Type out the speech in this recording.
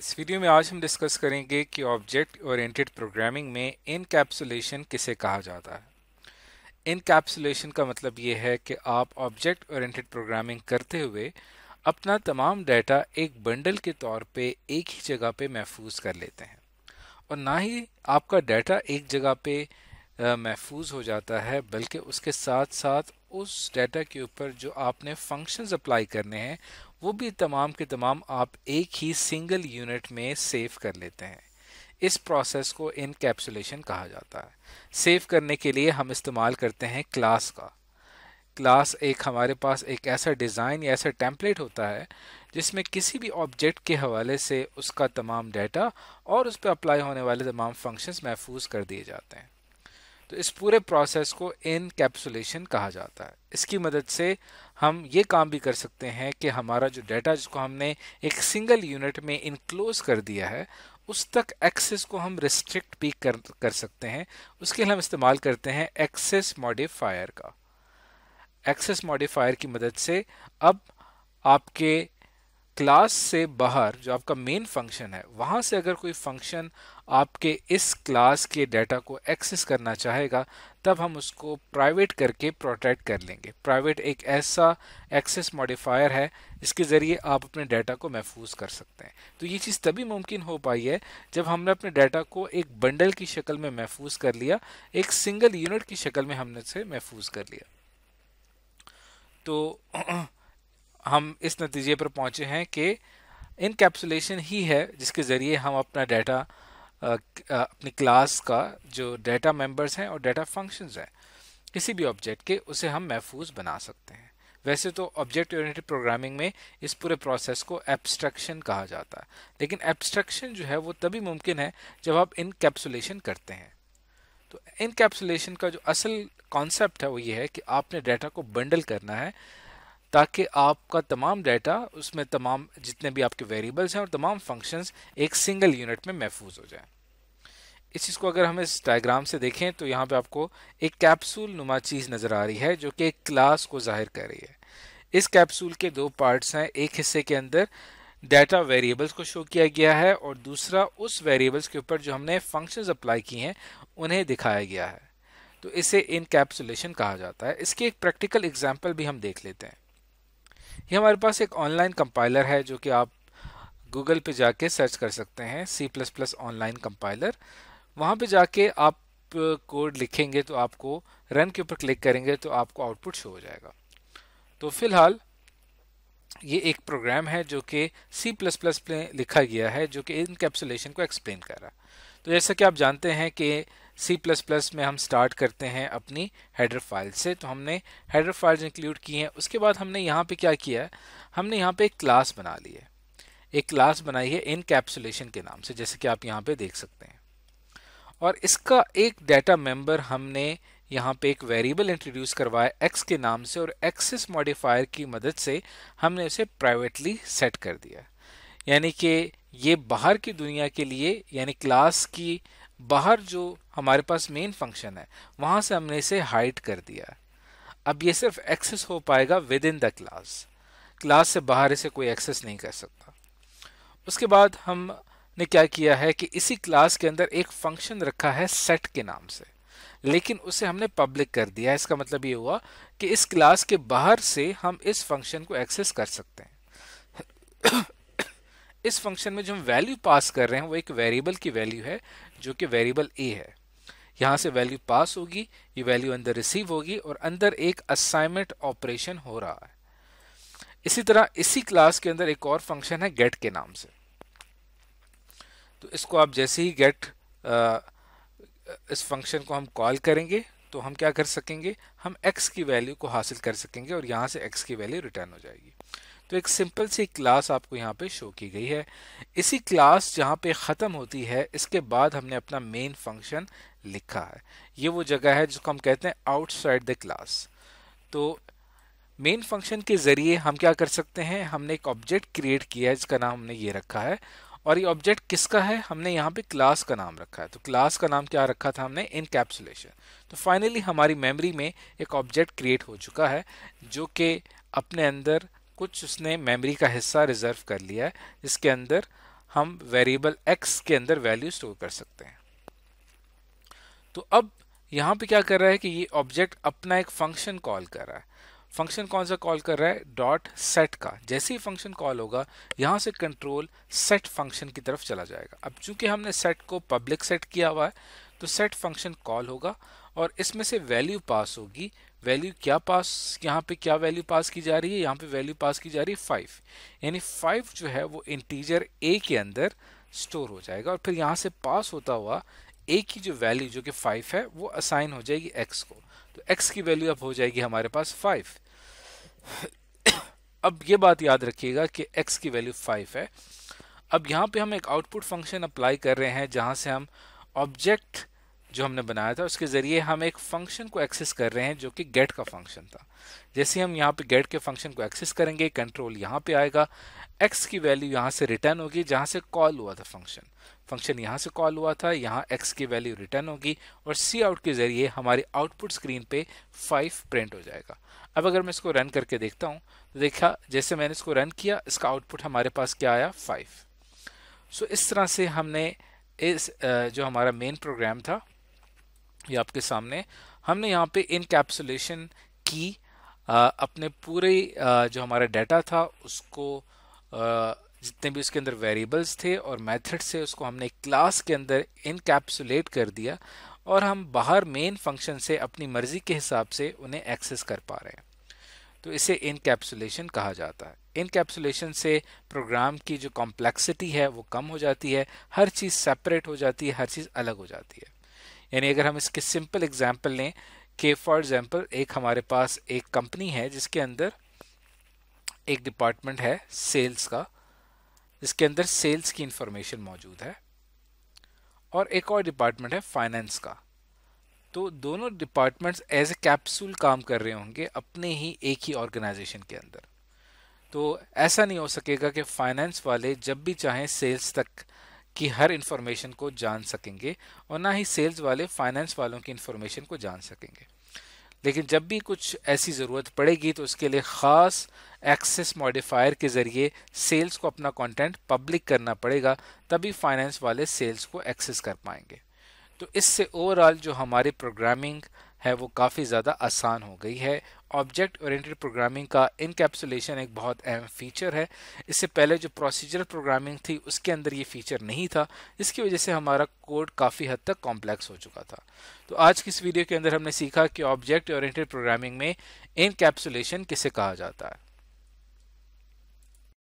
इस वीडियो में आज हम डिस्कस करेंगे कि ऑब्जेक्ट ओरिएंटेड प्रोग्रामिंग में इनकैप्सुलेशन किसे कहा जाता है इनकैप्सुलेशन का मतलब ये है कि आप ऑब्जेक्ट ओरिएंटेड प्रोग्रामिंग करते हुए अपना तमाम डाटा एक बंडल के तौर पे एक ही जगह पे महफूज कर लेते हैं और ना ही आपका डाटा एक जगह पे महफूज हो जाता है बल्कि उसके साथ साथ उस डाटा के ऊपर जो आपने फंक्शंस अप्लाई करने हैं वो भी तमाम के तमाम आप एक ही सिंगल यूनिट में सेव कर लेते हैं इस प्रोसेस को इनकेप्सुलेशन कहा जाता है सेव करने के लिए हम इस्तेमाल करते हैं क्लास का क्लास एक हमारे पास एक ऐसा डिज़ाइन या ऐसा टेम्पलेट होता है जिसमें किसी भी ऑब्जेक्ट के हवाले से उसका तमाम डाटा और उस पर अप्लाई होने वाले तमाम फंक्शंस महफूज कर दिए जाते हैं तो इस पूरे प्रोसेस को इनकेप्सुलेशन कहा जाता है इसकी मदद से हम ये काम भी कर सकते हैं कि हमारा जो डाटा जिसको हमने एक सिंगल यूनिट में इनक्लोज कर दिया है उस तक एक्सेस को हम रिस्ट्रिक्ट भी कर कर सकते हैं उसके लिए हम इस्तेमाल करते हैं एक्सेस मॉडिफायर का एक्सेस मॉडिफायर की मदद से अब आपके क्लास से बाहर जो आपका मेन फंक्शन है वहाँ से अगर कोई फंक्शन आपके इस क्लास के डाटा को एक्सेस करना चाहेगा तब हम उसको प्राइवेट करके प्रोटेक्ट कर लेंगे प्राइवेट एक ऐसा एक्सेस मॉडिफायर है जिसके ज़रिए आप अपने डाटा को महफूज कर सकते हैं तो ये चीज़ तभी मुमकिन हो पाई है जब हमने अपने डाटा को एक बंडल की शक्ल में महफूज कर लिया एक सिंगल यूनिट की शक्ल में हमने से महफूज कर लिया तो हम इस नतीजे पर पहुँचे हैं कि इनकेप्सुलेशन ही है जिसके ज़रिए हम अपना डाटा अपनी क्लास का जो डेटा मेंबर्स हैं और डेटा फंक्शंस हैं किसी भी ऑब्जेक्ट के उसे हम महफूज बना सकते हैं वैसे तो ऑब्जेक्ट ओरिएंटेड प्रोग्रामिंग में इस पूरे प्रोसेस को एब्स्ट्रक्शन कहा जाता है लेकिन एब्स्ट्रक्शन जो है वो तभी मुमकिन है जब आप इनकेप्सुलेशन करते हैं तो इनकेप्सुलेशन का जो असल कॉन्सेप्ट है वो ये है कि आपने डाटा को बंडल करना है ताकि आपका तमाम डाटा उसमें तमाम जितने भी आपके वेरिएबल्स हैं और तमाम फंक्शंस एक सिंगल यूनिट में महफूज हो जाए इस चीज़ को अगर हम इस डायग्राम से देखें तो यहाँ पे आपको एक कैप्सूल नुमा चीज़ नज़र आ रही है जो कि एक क्लास को जाहिर कर रही है इस कैप्सूल के दो पार्ट्स हैं एक हिस्से के अंदर डाटा वेरिएबल्स को शो किया गया है और दूसरा उस वेरिएबल्स के ऊपर जो हमने फंक्शंस अप्लाई किए हैं उन्हें दिखाया गया है तो इसे इनकैप्सुलेशन कहा जाता है इसकी एक प्रैक्टिकल एग्जाम्पल भी हम देख लेते हैं ये हमारे पास एक ऑनलाइन कंपाइलर है जो कि आप गूगल पे जाके सर्च कर सकते हैं C plus plus online compiler वहाँ पे जाके आप कोड लिखेंगे तो आपको रन के ऊपर क्लिक करेंगे तो आपको आउटपुट शो हो जाएगा तो फिलहाल ये एक प्रोग्राम है जो कि C++ में लिखा गया है जो कि इनकेप्सुलेशन को एक्सप्लेन कर रहा है तो जैसा कि आप जानते हैं कि सी में हम स्टार्ट करते हैं अपनी हेडर फाइल से तो हमने हेडर फाइल्स इंक्लूड की हैं उसके बाद हमने यहाँ पे क्या किया है हमने यहाँ पे एक क्लास बना ली है एक क्लास बनाई है इन कैप्सुलेशन के नाम से जैसे कि आप यहाँ पे देख सकते हैं और इसका एक डाटा मेंबर हमने यहाँ पे एक वेरिएबल इंट्रोड्यूस करवाया एक्स के नाम से और एक्सिस मॉडिफायर की मदद से हमने उसे प्राइवेटली सेट कर दिया यानी कि ये बाहर की दुनिया के लिए यानी क्लास की बाहर जो हमारे पास मेन फंक्शन है वहाँ से हमने इसे हाइड कर दिया अब ये सिर्फ एक्सेस हो पाएगा within the class class से बाहर इसे कोई एक्सेस नहीं कर सकता उसके बाद हमने क्या किया है कि इसी क्लास के अंदर एक फंक्शन रखा है सेट के नाम से लेकिन उसे हमने पब्लिक कर दिया इसका मतलब ये हुआ कि इस क्लास के बाहर से हम इस फंक्शन को एक्सेस कर सकते हैं इस फंक्शन में जो हम वैल्यू पास कर रहे हैं वो एक वेरिएबल की वैल्यू है जो कि वेरिएबल ए है यहाँ से वैल्यू पास होगी ये वैल्यू अंदर रिसीव होगी और अंदर एक असाइनमेंट ऑपरेशन हो रहा है इसी तरह इसी क्लास के अंदर एक और फंक्शन है गेट के नाम से तो इसको आप जैसे ही गेट इस फंक्शन को हम कॉल करेंगे तो हम क्या कर सकेंगे हम x की वैल्यू को हासिल कर सकेंगे और यहाँ से x की वैल्यू रिटर्न हो जाएगी तो एक सिंपल सी क्लास आपको यहाँ पे शो की गई है इसी क्लास जहाँ पे ख़त्म होती है इसके बाद हमने अपना मेन फंक्शन लिखा है ये वो जगह है जिसको हम कहते हैं आउटसाइड द क्लास तो मेन फंक्शन के ज़रिए हम क्या कर सकते हैं हमने एक ऑब्जेक्ट क्रिएट किया है जिसका नाम हमने ये रखा है और ये ऑब्जेक्ट किसका है हमने यहाँ पे क्लास का नाम रखा है तो क्लास का नाम क्या रखा था हमने इनकैप्सुलेशन तो फाइनली हमारी मेमोरी में एक ऑब्जेक्ट क्रिएट हो चुका है जो कि अपने अंदर कुछ उसने मेमोरी का हिस्सा रिजर्व कर लिया है जिसके अंदर हम वेरिएबल एक्स के अंदर वैल्यू स्टोर कर सकते हैं तो अब यहाँ पे क्या कर रहा है कि ये ऑब्जेक्ट अपना एक फंक्शन कॉल कर रहा है फंक्शन कौन सा कॉल कर रहा है डॉट सेट का जैसे ही फंक्शन कॉल होगा यहाँ से कंट्रोल सेट फंक्शन की तरफ चला जाएगा अब चूंकि हमने सेट को पब्लिक सेट किया हुआ है तो सेट फंक्शन कॉल होगा और इसमें से वैल्यू पास होगी वैल्यू क्या पास यहाँ पे क्या वैल्यू पास की जा रही है यहाँ पे वैल्यू पास की जा रही है फाइव यानी फाइव जो है वो इंटीजर ए के अंदर स्टोर हो जाएगा और फिर यहाँ से पास होता हुआ ए की जो वैल्यू जो कि फाइव है वो असाइन हो जाएगी एक्स को तो एक्स की वैल्यू अब हो जाएगी हमारे पास फाइव अब ये बात याद रखिएगा कि एक्स की वैल्यू फाइव है अब यहाँ पे हम एक आउटपुट फंक्शन अप्लाई कर रहे हैं जहाँ से हम ऑब्जेक्ट जो हमने बनाया था उसके ज़रिए हम एक फंक्शन को एक्सेस कर रहे हैं जो कि गेट का फंक्शन था जैसे हम यहाँ पे गेट के फंक्शन को एक्सेस करेंगे कंट्रोल यहाँ पे आएगा एक्स की वैल्यू यहाँ से रिटर्न होगी जहाँ से कॉल हुआ था फंक्शन फंक्शन यहाँ से कॉल हुआ था यहाँ एक्स की वैल्यू रिटर्न होगी और सी आउट के ज़रिए हमारे आउटपुट स्क्रीन पे फाइव प्रिंट हो जाएगा अब अगर मैं इसको रन करके देखता हूँ तो देखा जैसे मैंने इसको रन किया इसका आउटपुट हमारे पास क्या आया फाइव सो so, इस तरह से हमने इस जो हमारा मेन प्रोग्राम था ये आपके सामने हमने यहाँ पे इनकैप्सुलेशन की आ, अपने पूरे आ, जो हमारा डाटा था उसको आ, जितने भी उसके अंदर वेरिएबल्स थे और मेथड से उसको हमने क्लास के अंदर इनकैप्सुलेट कर दिया और हम बाहर मेन फंक्शन से अपनी मर्जी के हिसाब से उन्हें एक्सेस कर पा रहे हैं तो इसे इनकैप्सुलेशन कहा जाता है इनकैप्सुलेशन से प्रोग्राम की जो कॉम्प्लेक्सिटी है वो कम हो जाती है हर चीज़ सेपरेट हो जाती है हर चीज़ अलग हो जाती है यानी अगर हम इसके सिंपल एग्जाम्पल लें कि फॉर एग्जाम्पल एक हमारे पास एक कंपनी है जिसके अंदर एक डिपार्टमेंट है सेल्स का जिसके अंदर सेल्स की इंफॉर्मेशन मौजूद है और एक और डिपार्टमेंट है फाइनेंस का तो दोनों डिपार्टमेंट्स एज ए कैप्सूल काम कर रहे होंगे अपने ही एक ही ऑर्गेनाइजेशन के अंदर तो ऐसा नहीं हो सकेगा कि फाइनेंस वाले जब भी चाहें सेल्स तक कि हर इन्फॉर्मेशन को जान सकेंगे और ना ही सेल्स वाले फाइनेंस वालों की इन्फॉर्मेशन को जान सकेंगे लेकिन जब भी कुछ ऐसी ज़रूरत पड़ेगी तो उसके लिए ख़ास एक्सेस मॉडिफायर के ज़रिए सेल्स को अपना कंटेंट पब्लिक करना पड़ेगा तभी फाइनेंस वाले सेल्स को एक्सेस कर पाएंगे तो इससे ओवरऑल जो हमारी प्रोग्रामिंग है वो काफ़ी ज़्यादा आसान हो गई है ऑब्जेक्ट ओरिएंटेड प्रोग्रामिंग का इनकेप्सुलेशन एक बहुत अहम फीचर है इससे पहले जो प्रोसीजरल प्रोग्रामिंग थी उसके अंदर ये फीचर नहीं था इसकी वजह से हमारा कोड काफ़ी हद तक कॉम्प्लेक्स हो चुका था तो आज की इस वीडियो के अंदर हमने सीखा कि ऑब्जेक्ट ओरिएंटेड प्रोग्रामिंग में इनकेप्सुलेशन किसे कहा जाता है